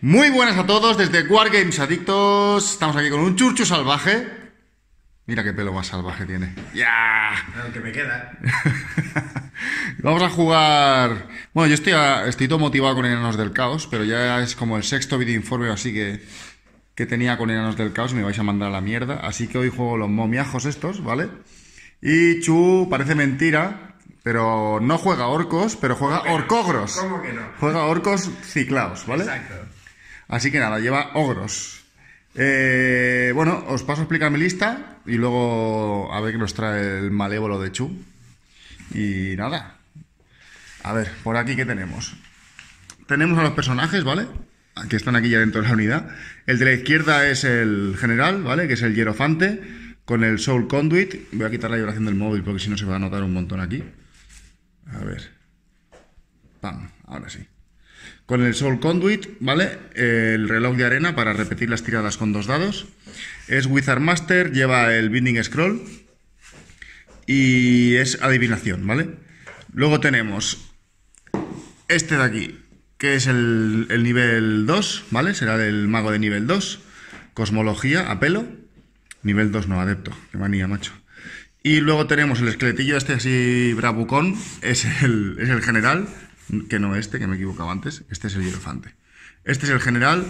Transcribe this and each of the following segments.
Muy buenas a todos desde Wargames Adictos. Estamos aquí con un Churcho salvaje. Mira qué pelo más salvaje tiene. ¡Ya! Lo que me queda. Vamos a jugar. Bueno, yo estoy, ah, estoy todo motivado con Enanos del Caos, pero ya es como el sexto video informe, así que que tenía con Enanos del Caos y me vais a mandar a la mierda. Así que hoy juego los momiajos estos, ¿vale? Y Chu, parece mentira, pero no juega orcos, pero juega orcogros. ¿Cómo que no? Juega orcos ciclados, ¿vale? Exacto. Así que nada, lleva ogros. Eh, bueno, os paso a explicar mi lista y luego a ver qué nos trae el malévolo de Chu. Y nada. A ver, por aquí, ¿qué tenemos? Tenemos a los personajes, ¿vale? Que están aquí ya dentro de la unidad. El de la izquierda es el general, ¿vale? Que es el hierofante con el Soul Conduit. Voy a quitar la vibración del móvil porque si no se va a notar un montón aquí. A ver. Pam, ahora sí. Con el Soul Conduit, ¿vale? El reloj de arena para repetir las tiradas con dos dados. Es Wizard Master, lleva el Binding Scroll. Y es adivinación, ¿vale? Luego tenemos este de aquí, que es el, nivel 2, ¿vale? Será del mago de nivel 2. Cosmología, apelo. Nivel 2 no, adepto. Qué manía, macho. Y luego tenemos el esqueletillo este así bravucón, es el, es el general, que no este, que me equivocaba antes, este es el elefante Este es el general,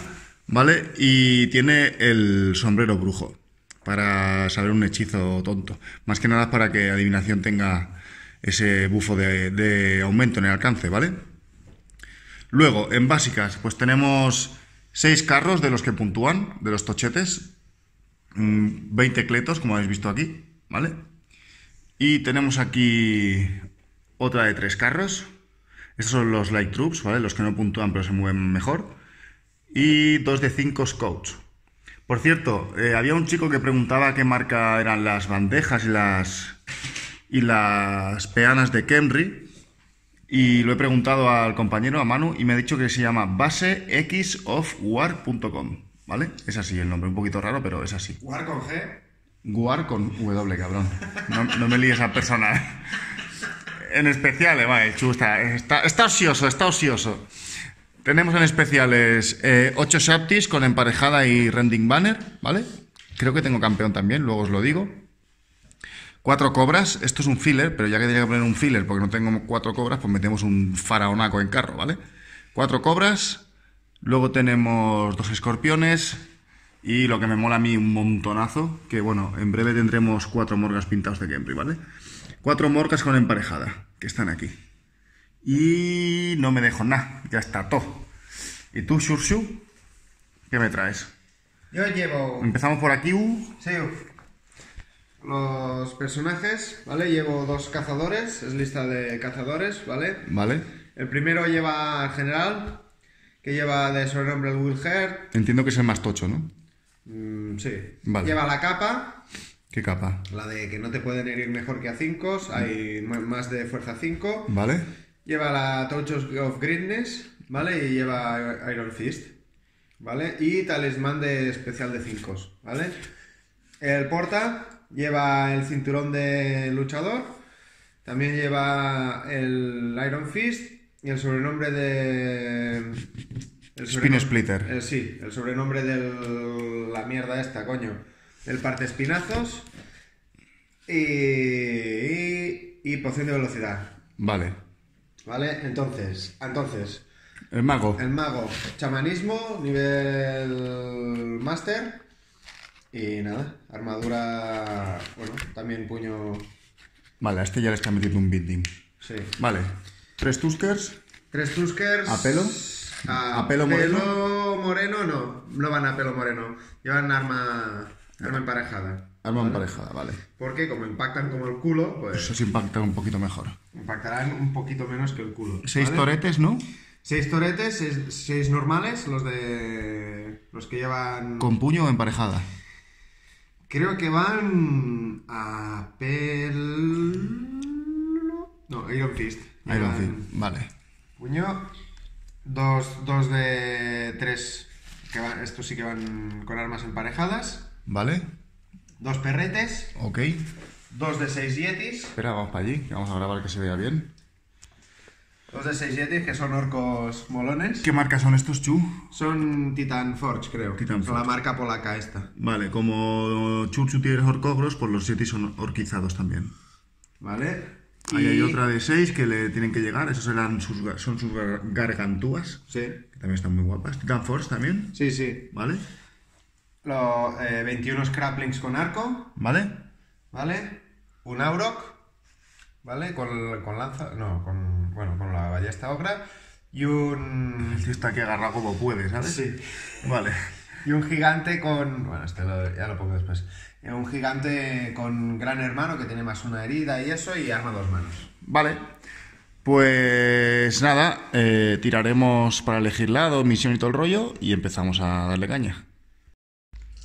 ¿vale? Y tiene el sombrero brujo, para saber un hechizo tonto. Más que nada para que adivinación tenga ese bufo de, aumento en el alcance, ¿vale? Luego, en básicas, pues tenemos Seis carros de los que puntúan, de los tochetes, 20 mm, cletos, como habéis visto aquí, ¿vale? Y tenemos aquí otra de tres carros, estos son los light troops, ¿vale? Los que no puntúan pero se mueven mejor. Y dos de cinco scouts. Por cierto, eh, había un chico que preguntaba qué marca eran las bandejas y las, y las peanas de Kenry. Y lo he preguntado al compañero, a Manu, y me ha dicho que se llama baseXofwar.com. ¿Vale? Es así el nombre, un poquito raro, pero es así. ¿War con G? War con W, cabrón. No, me líes a persona en especiales, vale, chusta, está, ocioso, está, ocioso. está Tenemos en especiales 8 eh, con emparejada y Rending Banner, ¿vale? Creo que tengo campeón también, luego os lo digo. Cuatro cobras, esto es un filler, pero ya que tenía que poner un filler porque no tengo cuatro cobras, pues metemos un faraonaco en carro, ¿vale? Cuatro cobras, luego tenemos dos escorpiones, y lo que me mola a mí un montonazo, que bueno, en breve tendremos cuatro morgas pintados de kempri, ¿vale? Cuatro morcas con emparejada, que están aquí. Y no me dejo nada, ya está todo. ¿Y tú, Shurshu? ¿Qué me traes? Yo llevo... Empezamos por aquí, U. Uh. Sí, uh. Los personajes, ¿vale? Llevo dos cazadores, es lista de cazadores, ¿vale? Vale. El primero lleva al general, que lleva de sobrenombre el Wilher. Entiendo que es el más tocho, ¿no? Mm, sí. Lleva la capa, ¿Qué capa? La de que no te pueden herir mejor que a 5, hay más de fuerza 5. Vale. Lleva la Touch of Greatness, ¿vale? Y lleva Iron Fist, ¿vale? Y talismán de especial de 5, ¿vale? El porta lleva el cinturón de luchador, también lleva el Iron Fist y el sobrenombre de... El Spin Splitter. Eh, sí, el sobrenombre de la mierda esta, coño el parte espinazos y, y, y poción de velocidad. Vale. Vale, entonces, entonces, el mago. El mago. Chamanismo, nivel Master. Y nada, armadura. Bueno, también puño. Vale, a este ya le está metiendo un beating Sí. Vale. Tres tuskers. Tres tuskers. A pelo. A, pelo moreno. Pelo moreno no, no van a pelo moreno. Llevan arma. Arma emparejada. Arma emparejada, vale. Porque como impactan como el culo, pues. Eso sí impacta un poquito mejor. Impactarán un poquito menos que el culo. Seis toretes, ¿no? Seis toretes, seis, normales, los de. los que llevan. ¿Con puño o emparejada? Creo que van. a. Pel. No, Iron Fist. Iron Fist, vale. Puño. Dos, de tres. Que estos sí que van con armas emparejadas. ¿Vale? Dos perretes. Ok. Dos de seis yetis. Espera, vamos para allí, vamos a grabar que se vea bien. Dos de seis Yetis, que son orcos molones. ¿Qué marca son estos, Chu? Son Titan Forge, creo. Titan Forge. Son la marca polaca esta. Vale, como Chu Chu tienes orcogros, pues los Yetis son orquizados también. Vale. Ahí hay otra de seis que le tienen que llegar. Esos eran sus, son sus gargantúas. Sí. Que también están muy guapas. Titan Forge también. Sí, sí. Vale. Lo, 21 eh, Scraplings con arco. ¿Vale? ¿Vale? Un auroc, ¿Vale? Con, lanza. No, con. Bueno, con la ballesta obra. Y un. El tío está que agarra como puede, ¿sabes? Sí. Vale. y un gigante con. Bueno, este ya lo pongo después. Eh, un gigante con gran hermano que tiene más una herida y eso, y arma dos manos. Vale. Pues nada, eh, tiraremos para elegir lado, misión y todo el rollo, y empezamos a darle caña.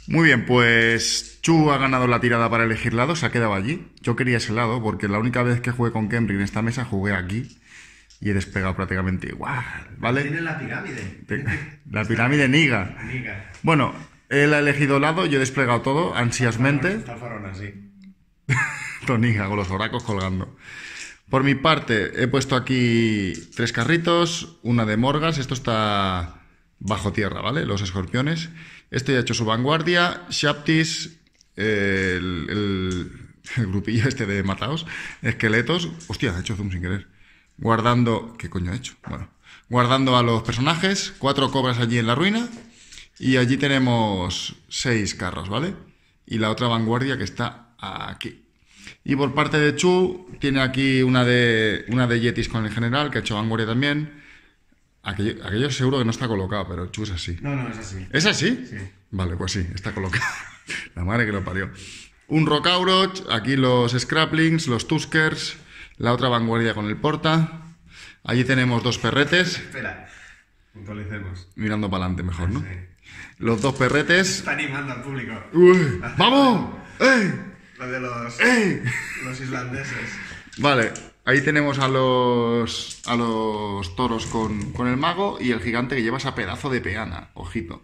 Muy bien, pues Chu ha ganado la tirada para elegir lado, se ha quedado allí. Yo quería ese lado porque la única vez que jugué con Kemri en esta mesa jugué aquí y he despegado prácticamente igual, ¿vale? Tiene la pirámide. La pirámide Niga. Bueno, él ha elegido lado, yo he desplegado todo ansiosamente. Está farona, así. Toniga, con los oracos colgando. Por mi parte, he puesto aquí tres carritos, una de Morgas, esto está bajo tierra, ¿vale? Los escorpiones. Este ya ha hecho su vanguardia. Shaptis, el, grupillo este de matados, esqueletos. Hostia, ha hecho zoom sin querer. Guardando. ¿Qué coño ha hecho? Bueno. Guardando a los personajes. Cuatro cobras allí en la ruina. Y allí tenemos seis carros, ¿vale? Y la otra vanguardia que está aquí. Y por parte de Chu, tiene aquí una de, una de Yetis con el general, que ha hecho vanguardia también. Aquello, seguro que no está colocado, pero Chu es así. No, no, es así. ¿Es así? Sí. Vale, pues sí, está colocado. la madre que lo parió. Un Rockauroch, aquí los Scraplings, los Tuskers, la otra vanguardia con el Porta. Allí tenemos dos perretes. Espera, puntualicemos. Mirando para adelante mejor, ¿no? Los dos perretes. animando al público. ¡Vamos! ¡Ey! de los, ¡Ey! los islandeses. Vale, ahí tenemos a los, a los toros con, el mago y el gigante que lleva esa pedazo de peana. Ojito.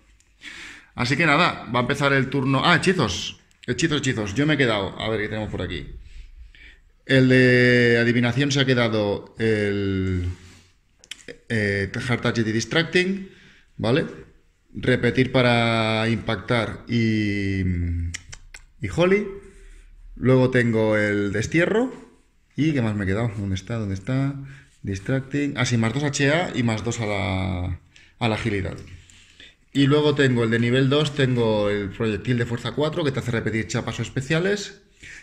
Así que nada, va a empezar el turno. Ah, hechizos. Hechizos, hechizos. Yo me he quedado. A ver, ¿qué tenemos por aquí? El de adivinación se ha quedado el eh, Hard Touch y Distracting, ¿vale? Repetir para impactar y, y Holly. Luego tengo el destierro ¿Y qué más me he quedado? ¿Dónde está? ¿Dónde está? Distracting. Así, ah, más 2 HA y más 2 a la, a la agilidad. Y luego tengo el de nivel 2, tengo el proyectil de fuerza 4 que te hace repetir chapas o especiales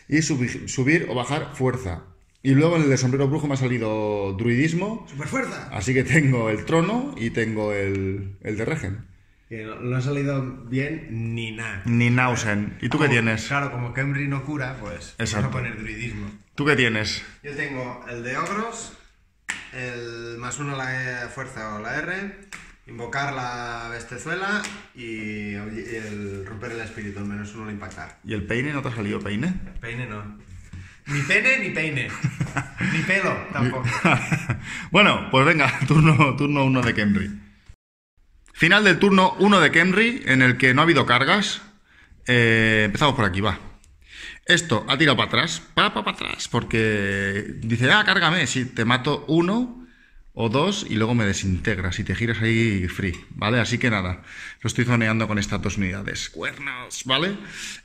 y subir, o bajar fuerza. Y luego en el de sombrero brujo me ha salido druidismo. fuerza Así que tengo el trono y tengo el, el de regen que no, ha salido bien ni nada. Ni Nausen. ¿Y tú qué tienes? Claro, como Kemri no cura, pues no poner druidismo. ¿Tú qué tienes? Yo tengo el de ogros, el más uno la e, fuerza o la R, invocar la bestezuela y el romper el espíritu, Al menos uno lo impactar. ¿Y el peine no te ha salido peine? peine no. Ni pene ni peine. ni pelo tampoco. bueno, pues venga, turno, turno uno de Kenry Final del turno 1 de Kenry, en el que no ha habido cargas. Eh, empezamos por aquí, va. Esto ha tirado para atrás, para, para, para atrás, porque dice, ah, cárgame, si te mato uno o dos y luego me desintegras y te giras ahí free, ¿vale? Así que nada, lo estoy zoneando con estas dos unidades. Cuernos, ¿vale?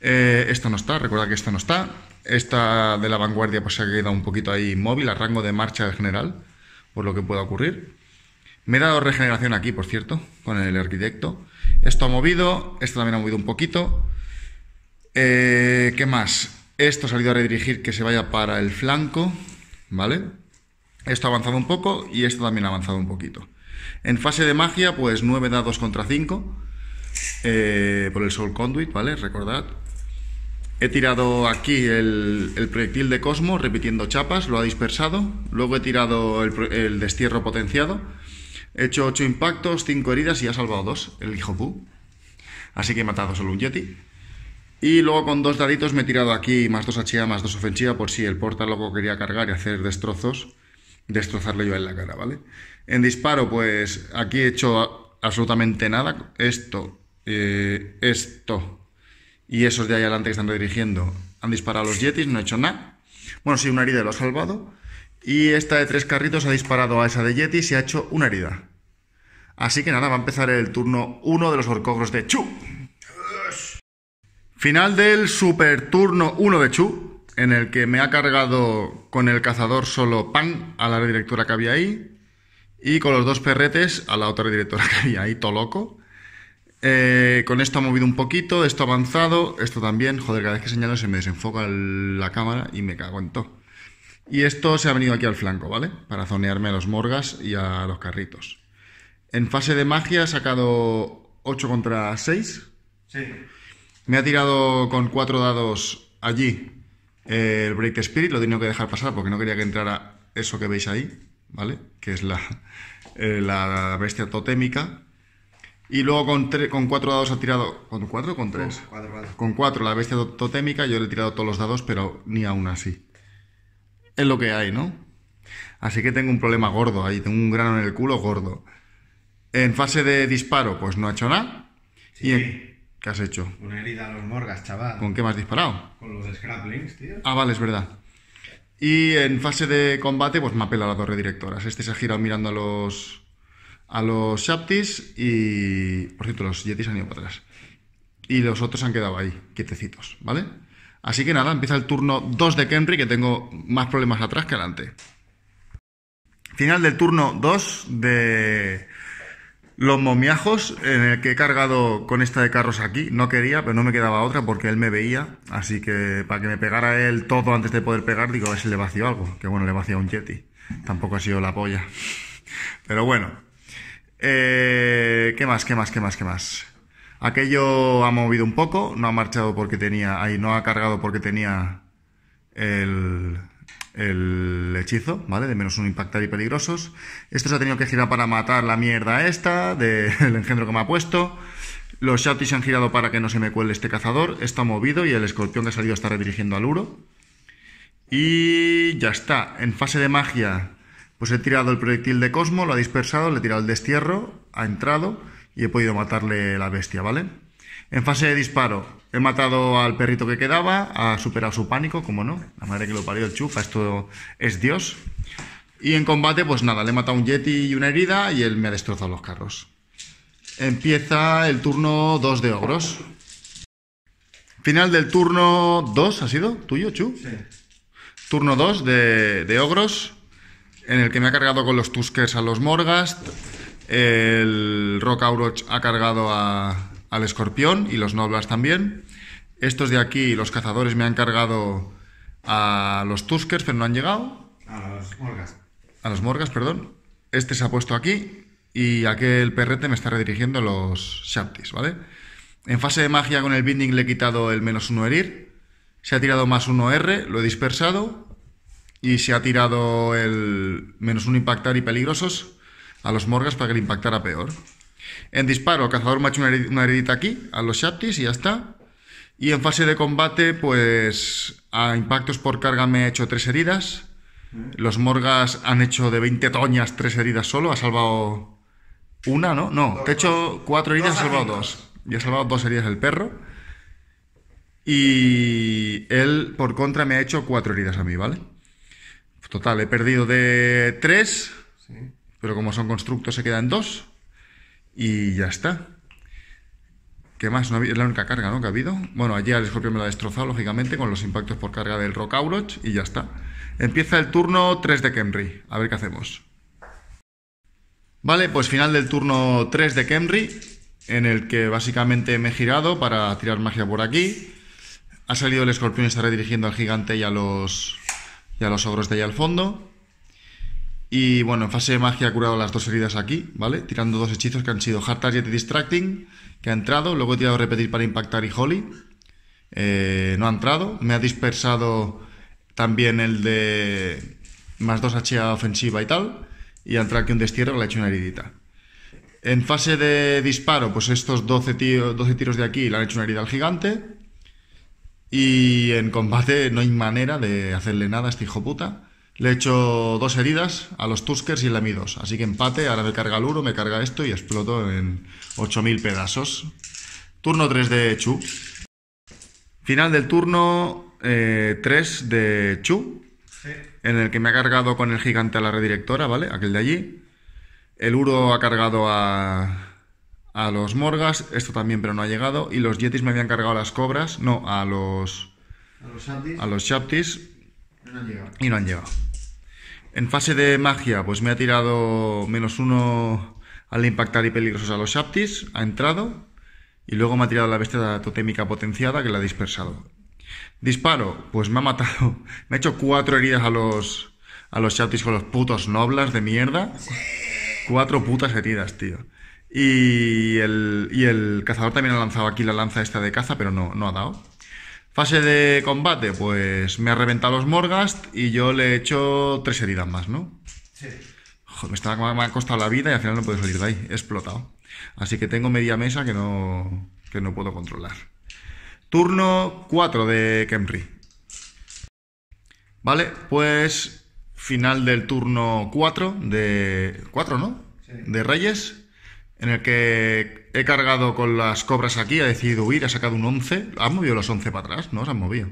Esto eh, esta no está, recuerda que esto no está. Esta de la vanguardia pues se ha quedado un poquito ahí inmóvil, a rango de marcha del general, por lo que pueda ocurrir. Me he dado regeneración aquí, por cierto, con el arquitecto. Esto ha movido, esto también ha movido un poquito. Eh, ¿Qué más? Esto ha salido a redirigir que se vaya para el flanco, ¿vale? Esto ha avanzado un poco y esto también ha avanzado un poquito. En fase de magia, pues 9 dados contra 5 eh, por el Soul Conduit, ¿vale? Recordad. He tirado aquí el, proyectil de Cosmo repitiendo chapas, lo ha dispersado. Luego he tirado el destierro potenciado He hecho 8 impactos, 5 heridas y ha salvado 2, el hijo Así que he matado solo un Yeti. Y luego con dos daditos me he tirado aquí más 2 HA, más 2 ofensiva, por si el porta loco quería cargar y hacer destrozos, destrozarle yo en la cara, ¿vale? En disparo, pues aquí he hecho absolutamente nada. Esto, eh, esto y esos de ahí adelante que están dirigiendo han disparado los Yetis, no he hecho nada. Bueno, si una herida lo ha salvado. Y esta de tres carritos ha disparado a esa de Yeti y se ha hecho una herida. Así que nada, va a empezar el turno 1 de los orcogros de Chu. Final del super turno 1 de Chu, en el que me ha cargado con el cazador solo Pan a la directora que había ahí y con los dos perretes a la otra directora que había ahí, todo loco. Eh, con esto ha movido un poquito, esto ha avanzado, esto también. Joder, cada vez que señalo se me desenfoca la cámara y me cago en todo. Y esto se ha venido aquí al flanco, ¿vale? Para zonearme a los morgas y a los carritos. En fase de magia ha sacado 8 contra 6. Sí. Me ha tirado con 4 dados allí eh, el Break Spirit. Lo he tenido que dejar pasar porque no quería que entrara eso que veis ahí, ¿vale? Que es la, eh, bestia totémica. Y luego con, con cuatro dados ha tirado. ¿Con cuatro o con tres? Con cuatro, la bestia totémica. Yo le he tirado todos los dados, pero ni aún así es lo que hay, ¿no? Así que tengo un problema gordo ahí, tengo un grano en el culo gordo. En fase de disparo, pues no ha hecho nada. ¿Y qué has hecho? Una herida a los morgas, chaval. ¿Con qué me has disparado? Con los scraplings, tío. Ah, vale, es verdad. Y en fase de combate, pues me ha a las dos redirectoras. Este se ha girado mirando a los. a los Shaptis y. Por cierto, los Yetis han ido para atrás. Y los otros han quedado ahí, quietecitos, ¿vale? Así que nada, empieza el turno 2 de Kenry, que tengo más problemas atrás que adelante. Final del turno 2 de los momiajos, en el que he cargado con esta de carros aquí. No quería, pero no me quedaba otra porque él me veía. Así que para que me pegara él todo antes de poder pegar, digo, a ver si le vacío algo. Que bueno, le vacío un jetty, Tampoco ha sido la polla. Pero bueno. Eh, ¿Qué más? ¿Qué más? ¿Qué más? ¿Qué más? Aquello ha movido un poco, no ha marchado porque tenía, ahí no ha cargado porque tenía el, el hechizo, ¿vale? De menos un impactar y peligrosos. Esto se ha tenido que girar para matar la mierda esta del engendro que me ha puesto. Los shouties se han girado para que no se me cuele este cazador. Está movido y el escorpión que ha salido está redirigiendo al uro. Y ya está. En fase de magia, pues he tirado el proyectil de Cosmo, lo ha dispersado, le he tirado el destierro, ha entrado y he podido matarle la bestia, ¿vale? En fase de disparo, he matado al perrito que quedaba, ha superado su pánico, como no, la madre que lo parió el chufa, esto es Dios. Y en combate, pues nada, le he matado un Yeti y una herida y él me ha destrozado los carros. Empieza el turno 2 de ogros. Final del turno 2, ¿ha sido? ¿Tuyo, Chu? Sí. Turno 2 de, de ogros, en el que me ha cargado con los Tuskers a los Morgast el Rock Auroch ha cargado al escorpión y los noblas también. Estos de aquí, los cazadores, me han cargado a los Tuskers, pero no han llegado. A los Morgas. A los Morgas, perdón. Este se ha puesto aquí y aquel perrete me está redirigiendo a los Shaptis, ¿vale? En fase de magia con el Binding le he quitado el menos uno herir. Se ha tirado más uno R, lo he dispersado. Y se ha tirado el menos uno impactar y peligrosos a los Morgas para que le impactara peor. En disparo, cazador me ha hecho una heridita aquí, a los Shaptis y ya está. Y en fase de combate, pues a impactos por carga me ha hecho tres heridas. Los Morgas han hecho de 20 toñas tres heridas solo, ha salvado una, ¿no? No, te he hecho cuatro heridas, ha salvado dos. Y ha salvado dos heridas el perro. Y él, por contra, me ha hecho cuatro heridas a mí, ¿vale? Total, he perdido de tres. Sí. Pero como son constructos se quedan dos y ya está. ¿Qué más? No es la única carga ¿no? que ha habido. Bueno, allí el escorpión me lo ha destrozado, lógicamente, con los impactos por carga del Rock Auroch y ya está. Empieza el turno 3 de Kemri. A ver qué hacemos. Vale, pues final del turno 3 de Kemri, en el que básicamente me he girado para tirar magia por aquí. Ha salido el escorpión y está dirigiendo al gigante y a los, y a los ogros de ahí al fondo. Y bueno, en fase de magia ha curado las dos heridas aquí, ¿vale? Tirando dos hechizos que han sido Hard Target y Distracting, que ha entrado. Luego he tirado Repetir para impactar y Holly. Eh, no ha entrado. Me ha dispersado también el de más dos HA ofensiva y tal. Y ha entrado aquí un destierro le ha hecho una heridita. En fase de disparo, pues estos 12, 12 tiros de aquí le han hecho una herida al gigante. Y en combate no hay manera de hacerle nada a este hijo puta. Le he hecho dos heridas a los Tuskers y el 2 Así que empate, ahora me carga el Uro, me carga esto y exploto en 8.000 pedazos. Turno 3 de Chu. Final del turno 3 eh, de Chu. En el que me ha cargado con el gigante a la redirectora, ¿vale? Aquel de allí. El Uro ha cargado a, a los Morgas. Esto también, pero no ha llegado. Y los Yetis me habían cargado a las cobras. No, a los. A los A los y no han llegado. En fase de magia, pues me ha tirado menos uno al impactar y peligrosos a los Shaptis, ha entrado. Y luego me ha tirado la bestia totémica potenciada que la ha dispersado. Disparo, pues me ha matado. Me ha hecho cuatro heridas a los, a los Shaptis con los putos noblas de mierda. Cuatro putas heridas, tío. Y el, y el cazador también ha lanzado aquí la lanza esta de caza, pero no, no ha dado. Fase de combate, pues me ha reventado los Morgast y yo le he hecho tres heridas más, ¿no? Sí. me, ha costado la vida y al final no puedo salir de ahí. He explotado. Así que tengo media mesa que no, que no puedo controlar. Turno 4 de Kemri. Vale, pues final del turno 4 de... 4, ¿no? De Reyes, en el que he cargado con las cobras aquí, ha decidido huir, ha sacado un 11. ¿Has movido los 11 para atrás? ¿No? ¿Se han movido?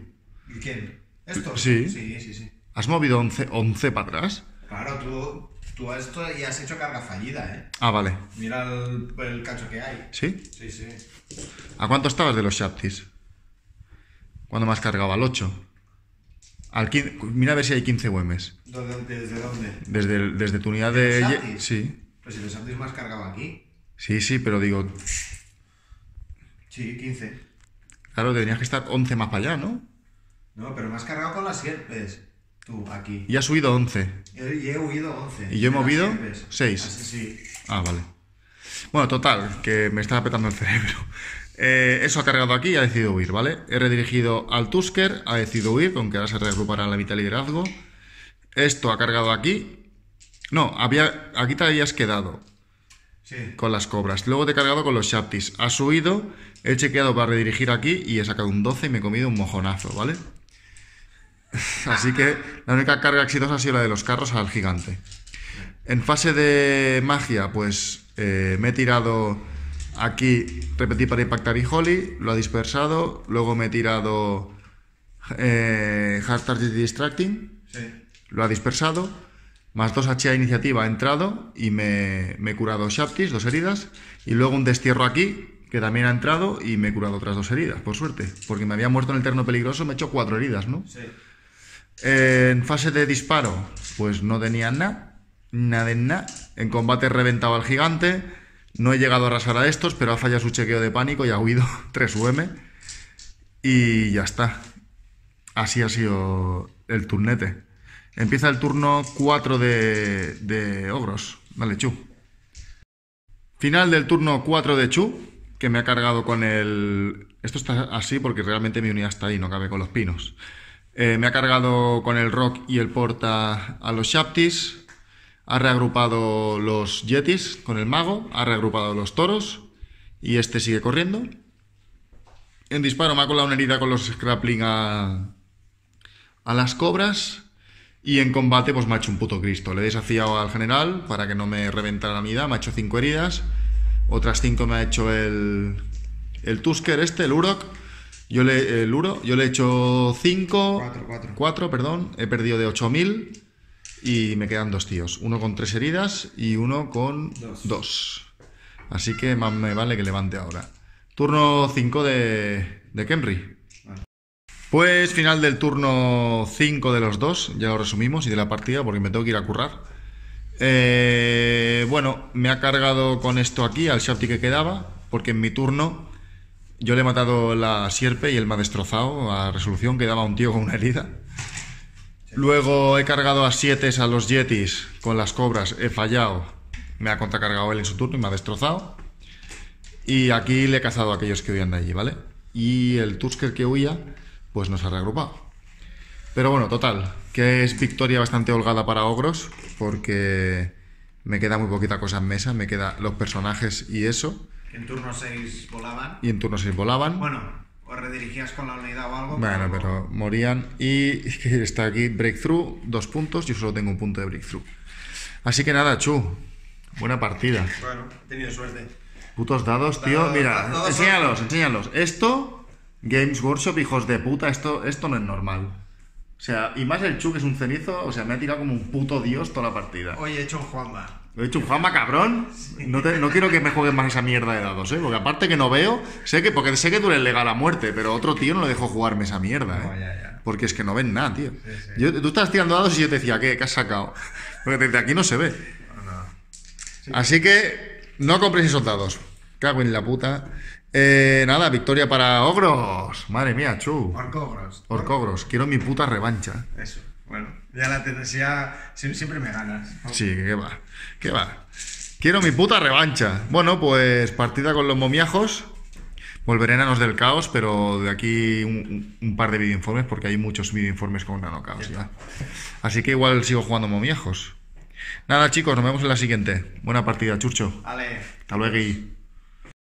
¿Y quién? ¿Esto? Sí. Sí, sí, ¿Has movido 11, 11 para atrás? Claro, tú, tú esto y has hecho carga fallida, ¿eh? Ah, vale. Mira el, cacho que hay. ¿Sí? Sí, sí. ¿A cuánto estabas de los Shaptis? ¿Cuándo me has cargado? ¿Al 8? Al mira a ver si hay 15 güemes. ¿Desde dónde? Desde, tu unidad de. Sí. Pues si los me has cargado aquí. Sí, sí, pero digo. Sí, 15. Claro, tendrías que estar 11 más para allá, ¿no? No, pero me has cargado con las sierpes. Tú, aquí. Y has huido 11. Y he huido 11. ¿Y yo he movido 6? Sí. Ah, vale. Bueno, total, que me está apretando el cerebro. Eh, eso ha cargado aquí y ha decidido huir, ¿vale? He redirigido al Tusker, ha decidido huir, aunque ahora se reagrupará la mitad de liderazgo. Esto ha cargado aquí. No, había, aquí te habías quedado. Con las cobras. Luego te he cargado con los Shaptis. Ha subido, he chequeado para redirigir aquí y he sacado un 12 y me he comido un mojonazo, ¿vale? Así que la única carga exitosa ha sido la de los carros al gigante. En fase de magia, pues eh, me he tirado aquí, repetí para impactar y Holly, lo ha dispersado. Luego me he tirado eh, Hard Target Distracting, lo ha dispersado. Más 2 H iniciativa, ha entrado y me, he curado Shaptis, dos heridas. Y luego un destierro aquí, que también ha entrado y me he curado otras dos heridas, por suerte. Porque me había muerto en el terno peligroso, me he hecho cuatro heridas, ¿no? Sí. en fase de disparo, pues no tenía nada, nada de nada. En combate he reventado al gigante, no he llegado a arrasar a estos, pero ha fallado su chequeo de pánico y ha huido 3 UM. Y ya está. Así ha sido el turnete. Empieza el turno 4 de, ogros. Dale, Chu. Final del turno 4 de Chu, que me ha cargado con el... Esto está así porque realmente mi unidad está ahí, no cabe con los pinos. Eh, me ha cargado con el Rock y el Porta a los Shaptis. Ha reagrupado los Yetis con el Mago. Ha reagrupado los Toros. Y este sigue corriendo. En disparo me ha colado una herida con los Scrapling a, a las Cobras. Y en combate, pues me ha hecho un puto Cristo. Le he desafiado al general para que no me reventara la vida, Me ha hecho cinco heridas. Otras cinco me ha hecho el. El Tusker este, el Urok. Yo le, el Uro, yo le he hecho 5, 4, perdón, he perdido de 8000 y me quedan dos tíos, uno con tres heridas y uno con dos. Así que más me vale que levante ahora. Turno 5 de, de Kenry. Pues final del turno 5 de los dos, ya lo resumimos, y de la partida, porque me tengo que ir a currar. Eh, bueno, me ha cargado con esto aquí al Shafty que quedaba, porque en mi turno yo le he matado la sierpe y él me ha destrozado a resolución, quedaba un tío con una herida. Luego he cargado a 7 a los Yetis con las cobras, he fallado, me ha contracargado él en su turno y me ha destrozado. Y aquí le he cazado a aquellos que huían de allí, ¿vale? Y el Tusker que huía pues nos ha reagrupado. Pero bueno, total, que es victoria bastante holgada para Ogros, porque me queda muy poquita cosa en mesa, me quedan los personajes y eso. En turno 6 volaban. Y en turno 6 volaban. Bueno, o redirigías con la unidad o algo. Bueno, pero, morían. Y está aquí Breakthrough, dos puntos, yo solo tengo un punto de Breakthrough. Así que nada, Chu, buena partida. Bueno, he tenido suerte. Putos dados, tío, mira, enséñalos, enséñalos. Esto Games Workshop, hijos de puta, esto, esto no es normal. O sea, y más el Chu, que es un cenizo, o sea, me ha tirado como un puto dios toda la partida. Oye, he hecho un Juanma. He hecho un Juanma, cabrón. No, quiero que me jueguen más esa mierda de dados, ¿eh? Porque aparte que no veo, sé que, porque sé que tú le legal a muerte, pero otro tío no le dejó jugarme esa mierda, ¿eh? Porque es que no ven nada, tío. tú estás tirando dados y yo te decía, ¿qué? ¿Qué has sacado? Porque desde aquí no se ve. Así que no compres esos dados. Cago en la puta. Eh, nada, victoria para Ogros. Madre mía, Chu. Orcogros. Orcogros. Quiero mi puta revancha. Eso. Bueno, ya la tenés, ya siempre me ganas. Sí, que va. Que va. Quiero mi puta revancha. Bueno, pues partida con los momiajos. Volveré a del caos, pero de aquí un, par de videoinformes, porque hay muchos videoinformes con nanocaos. Caos Así que igual sigo jugando momiajos. Nada, chicos, nos vemos en la siguiente. Buena partida, Churcho. Hasta luego.